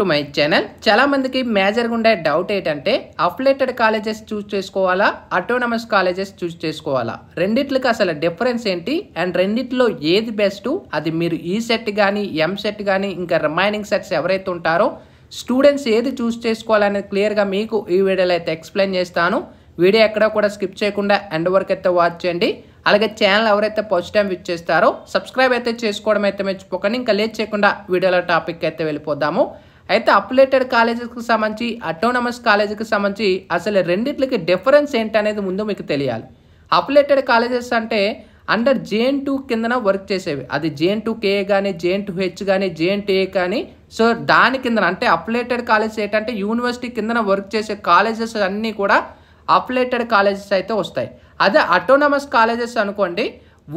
to my channel చాలా మందికి major ఉండే డౌట్ ఏంటంటే అఫ్లేటెడ్ కాలేజెస్ చూస్ చేసుకోవాలా అటోనమస్ కాలేజెస్ చూస్ చేసుకోవాలా రెండిట్లకి అసలు డిఫరెన్స్ ఏంటి అండ్ రెండిట్లో ఏది బెస్ట్ అది మీరు ఈ సెట్ కానీ ఎం సెట్ కానీ ఇంకా రిమైనింగ్ సెట్స్ ఎవరైతే ఉంటారో స్టూడెంట్స్ ఏది చూస్ చేసుకోవాలనేది క్లియర్గా మీకు ఈ వీడియోలో అయితే ఎక్స్ప్లెయిన్ చేస్తాను వీడియో ఎక్కడా కూడా స్కిప్ చేయకుండా ఎండ్ వరకు అయితే వాచ్ చేయండి అలాగే ఛానల్ ఎవరైతే ఫస్ట్ టైం విచ్ చేస్తారో సబ్స్క్రైబ్ అయితే చేసుకోవడం అయితే మెచ్చిపోకండి ఇంకా లేట్ చేయకుండా వీడియోలో టాపిక్ అయితే వెళ్ళిపోదాము అయితే అప్లేటెడ్ కాలేజెస్కి సంబంధించి అటోనమస్ కాలేజీకి సంబంధించి అసలు రెండిట్లకి డిఫరెన్స్ ఏంటి అనేది ముందు మీకు తెలియాలి అప్లేటెడ్ కాలేజెస్ అంటే అండర్ జేఎన్ టూ కిందన వర్క్ చేసేవి అది జేఎన్ టూ కేఏ కానీ జేఎన్ టూ హెచ్ కానీ జేఎన్ టూ ఏ కానీ సో దాని కిందన అంటే అప్లేటెడ్ కాలేజెస్ ఏంటంటే యూనివర్సిటీ కిందన వర్క్ చేసే కాలేజెస్ అన్నీ కూడా అప్లేటెడ్ కాలేజెస్ అయితే వస్తాయి అదే అటోనమస్ కాలేజెస్ అనుకోండి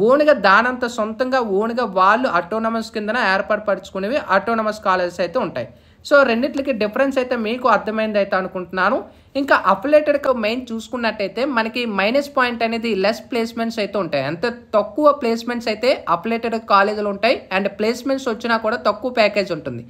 ఓన్గా దానంత సొంతంగా ఓన్గా వాళ్ళు అటోనమస్ కిందన ఏర్పాటు పరుచుకునేవి అటోనమస్ కాలేజెస్ అయితే ఉంటాయి సో రెండిట్లకి డిఫరెన్స్ అయితే మీకు అర్థమైంది అయితే అనుకుంటున్నాను ఇంకా అఫిలేటెడ్గా మెయిన్ చూసుకున్నట్టయితే మనకి మైనస్ పాయింట్ అనేది లెస్ ప్లేస్మెంట్స్ అయితే ఉంటాయి అంత తక్కువ ప్లేస్మెంట్స్ అయితే అఫిలేటెడ్ కాలేజీలు ఉంటాయి అండ్ ప్లేస్మెంట్స్ వచ్చినా కూడా తక్కువ ప్యాకేజ్ ఉంటుంది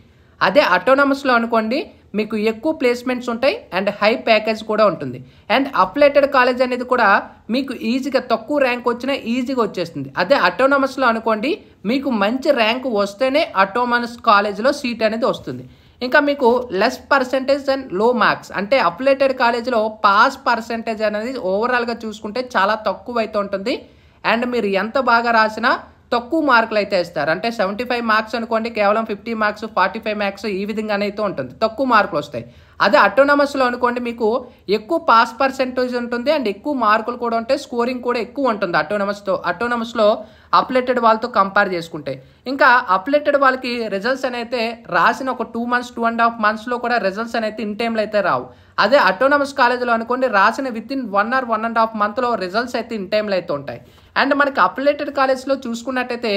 అదే అటోనమస్లో అనుకోండి మీకు ఎక్కువ ప్లేస్మెంట్స్ ఉంటాయి అండ్ హై ప్యాకేజ్ కూడా ఉంటుంది అండ్ అప్లేటెడ్ కాలేజ్ అనేది కూడా మీకు ఈజీగా తక్కువ ర్యాంక్ వచ్చినా ఈజీగా వచ్చేస్తుంది అదే అటోనమస్లో అనుకోండి మీకు మంచి ర్యాంక్ వస్తేనే అటోనమస్ కాలేజ్లో సీట్ అనేది వస్తుంది ఇంకా మీకు less percentage and low marks అంటే అప్లేటెడ్ కాలేజీలో పాస్ పర్సంటేజ్ అనేది ఓవరాల్గా చూసుకుంటే చాలా తక్కువ అయితే ఉంటుంది అండ్ మీరు ఎంత బాగా రాసినా తక్కువ మార్కులు అయితే ఇస్తారు అంటే సెవెంటీ ఫైవ్ మార్క్స్ అనుకోండి కేవలం fifty marks forty five marks ఈ విధంగానే అయితే ఉంటుంది తక్కువ మార్కులు వస్తాయి అదే అటోనమస్లో అనుకోండి మీకు ఎక్కువ పాస్ పర్సెంటేజ్ ఉంటుంది అండ్ ఎక్కువ మార్కులు కూడా ఉంటాయి స్కోరింగ్ కూడా ఎక్కువ ఉంటుంది అటోనమస్తో అటోనమస్లో అప్లెటెడ్ వాళ్ళతో కంపేర్ చేసుకుంటే ఇంకా అప్లెటెడ్ వాళ్ళకి రిజల్ట్స్ అనేది రాసిన ఒక two months two and half మంత్స్లో కూడా రిజల్ట్స్ అనేది ఇన్ టైంలో అయితే రావు అదే అటోనమస్ కాలేజీలో అనుకోండి రాసిన within one or one and half మంత్లో రిజల్ట్స్ అయితే ఇన్ టైంలో అయితే ఉంటాయి అండ్ మనకి అప్లేటెడ్ కాలేజ్లో చూసుకున్నట్టయితే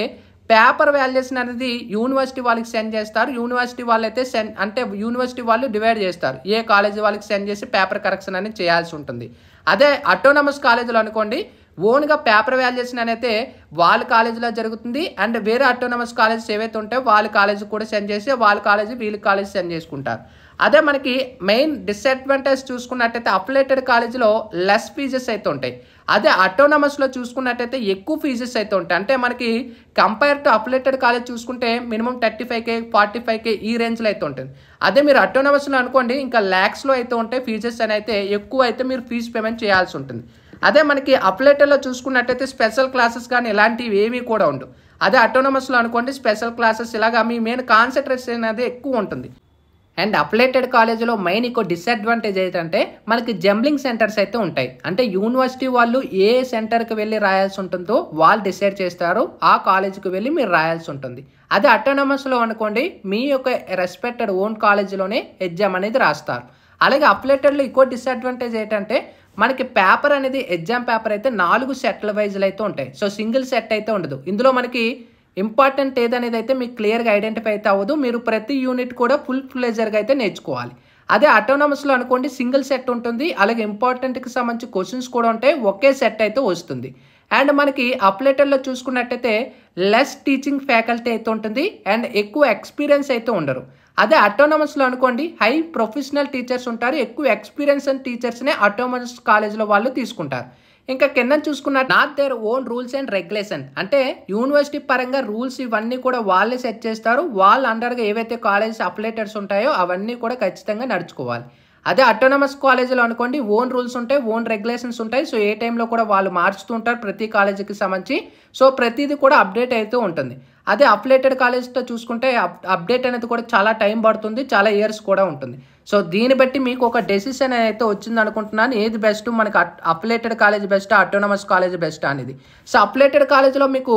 పేపర్ వాల్యుయేషన్ అనేది యూనివర్సిటీ వాళ్ళకి సెండ్ చేస్తారు యూనివర్సిటీ వాళ్ళు అయితే సెండ్ అంటే యూనివర్సిటీ వాళ్ళు డివైడ్ చేస్తారు ఏ కాలేజీ వాళ్ళకి సెండ్ చేసి పేపర్ కరెక్షన్ అనేది చేయాల్సి ఉంటుంది అదే అటోనమస్ కాలేజీలో అనుకోండి ఓన్గా పేపర్ వాల్యుయేషన్ అనేది వాళ్ళ కాలేజీలో జరుగుతుంది అండ్ వేరే అటోనమస్ కాలేజెస్ ఏవైతే ఉంటాయో వాళ్ళ కాలేజీ కూడా సెండ్ చేసి వాళ్ళ కాలేజీ వీళ్ళ కాలేజీ సెండ్ చేసుకుంటారు అదే మనకి మెయిన్ డిసడ్వాంటేజ్ చూసుకున్నట్టయితే అఫిలేటెడ్ కాలేజీలో లెస్ ఫీజెస్ అయితే ఉంటాయి అదే అటోనమస్లో చూసుకున్నట్టయితే ఎక్కువ ఫీజెస్ అయితే ఉంటాయి అంటే మనకి కంపేర్ టు అఫిలేటెడ్ కాలేజ్ చూసుకుంటే minimum thirty five K forty five K ఈ రేంజ్లో అయితే ఉంటుంది అదే మీరు అటోనమస్లో అనుకోండి ఇంకా ల్యాక్స్లో అయితే ఉంటాయి ఫీజెస్ అని అయితే ఎక్కువ అయితే మీరు ఫీజు పేమెంట్ చేయాల్సి ఉంటుంది అదే మనకి అఫిలేటెడ్లో చూసుకున్నట్టయితే స్పెషల్ క్లాసెస్ కానీ ఇలాంటివి ఏమీ కూడా ఉండవు అదే అటోనమస్లో అనుకోండి స్పెషల్ క్లాసెస్ ఇలాగా మీ మెయిన్ కాన్సన్ట్రేషన్ అనేది ఎక్కువ ఉంటుంది అండ్ అప్లేటెడ్ కాలేజీలో మెయిన్ ఇంకో డిసడ్వాంటేజ్ ఏంటంటే మనకి జంబ్లింగ్ సెంటర్స్ అయితే ఉంటాయి అంటే యూనివర్సిటీ వాళ్ళు ఏ సెంటర్కి వెళ్ళి రాయాల్సి ఉంటుందో వాళ్ళు డిసైడ్ చేస్తారు ఆ కాలేజీకి వెళ్ళి మీరు రాయాల్సి ఉంటుంది అదే అటోనమస్లో అనుకోండి మీ యొక్క రెస్పెక్టెడ్ ఓన్ కాలేజీలోనే ఎగ్జామ్ అనేది రాస్తారు అలాగే అప్లేటెడ్లో ఇంకో డిసడ్వాంటేజ్ ఏంటంటే మనకి పేపర్ అనేది ఎగ్జామ్ పేపర్ అయితే నాలుగు సెట్ల వైజ్లు అయితే ఉంటాయి సో సింగిల్ సెట్ అయితే ఉండదు ఇందులో మనకి ఇంపార్టెంట్ ఏదనేది అయితే మీకు క్లియర్గా ఐడెంటిఫై అయితే అవ్వదు మీరు ప్రతి యూనిట్ కూడా ఫుల్ ప్లేజర్గా అయితే నేర్చుకోవాలి అదే అటోనమస్లో అనుకోండి సింగిల్ సెట్ ఉంటుంది అలాగే ఇంపార్టెంట్కి సంబంధించి క్వశ్చన్స్ కూడా ఉంటాయి ఒకే సెట్ అయితే వస్తుంది అండ్ మనకి అప్లెటర్లో చూసుకున్నట్టయితే లెస్ టీచింగ్ ఫ్యాకల్టీ అయితే ఉంటుంది అండ్ ఎక్కువ ఎక్స్పీరియన్స్ అయితే ఉండరు అదే అటోనమస్లో అనుకోండి హై ప్రొఫెషనల్ టీచర్స్ ఉంటారు ఎక్కువ ఎక్స్పీరియన్స్ అండ్ టీచర్స్నే అటోనమస్ కాలేజ్లో వాళ్ళు తీసుకుంటారు ఇంకా కింద చూసుకున్న not their own rules and regulation అంటే యూనివర్సిటీ పరంగా రూల్స్ ఇవన్నీ కూడా వాళ్ళే సెట్ చేస్తారు వాళ్ళ అండర్గా ఏవైతే కాలేజ్ అప్లేటర్స్ ఉంటాయో అవన్నీ కూడా ఖచ్చితంగా నడుచుకోవాలి అదే అటోనమస్ కాలేజీలో అనుకోండి ఓన్ రూల్స్ ఉంటాయి ఓన్ రెగ్యులేషన్స్ ఉంటాయి సో ఏ టైంలో కూడా వాళ్ళు మార్చుతూ ఉంటారు ప్రతి కాలేజీకి సంబంధించి సో ప్రతిదీ కూడా అప్డేట్ అవుతూ ఉంటుంది అదే అప్లేటెడ్ కాలేజ్తో చూసుకుంటే అప్డేట్ అనేది కూడా చాలా టైం పడుతుంది చాలా ఇయర్స్ కూడా ఉంటుంది సో దీన్ని బట్టి మీకు ఒక డెసిషన్ అయితే వచ్చింది అనుకుంటున్నాను ఏది బెస్ట్ మనకి affiliated college best autonomous college best అనేది సో అప్లేటెడ్ కాలేజ్లో మీకు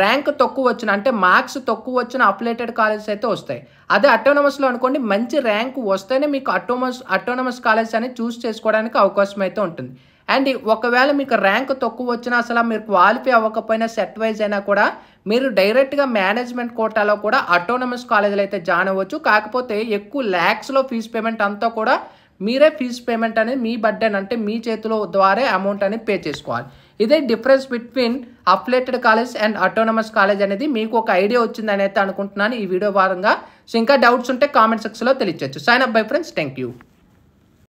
ర్యాంక్ తక్కువ వచ్చిన అంటే మార్క్స్ తక్కువ వచ్చిన అప్లేటెడ్ కాలేజెస్ అయితే వస్తాయి అదే అటోనమస్లో అనుకోండి మంచి ర్యాంక్ వస్తేనే మీకు అటోమస్ అటోనమస్ కాలేజ్ అనేది చూస్ చేసుకోవడానికి అవకాశం అయితే ఉంటుంది అండ్ ఒకవేళ మీకు ర్యాంక్ తక్కువ వచ్చినా అసలు మీరు క్వాలిఫై అవ్వకపోయినా సెట్ వైజ్ అయినా కూడా మీరు డైరెక్ట్గా మేనేజ్మెంట్ కోటాలో కూడా అటోనమస్ కాలేజీలో అయితే జాయిన్ అవ్వచ్చు కాకపోతే ఎక్కువ ల్యాక్స్లో ఫీజు పేమెంట్ అంతా కూడా మీరే ఫీజు పేమెంట్ అనేది మీ బడ్డెన్ అంటే మీ చేతిలో ద్వారా అమౌంట్ అనేది పే చేసుకోవాలి ఇదే difference between affiliated college and autonomous college అనేది మీకు ఒక ఐడియా వచ్చిందని అయితే అనుకుంటున్నాను ఈ వీడియో భాగంగా సో ఇంకా డౌట్స్ ఉంటే కామెంట్ సెక్షన్లో తెలియచ్చు sign up bye friends thank you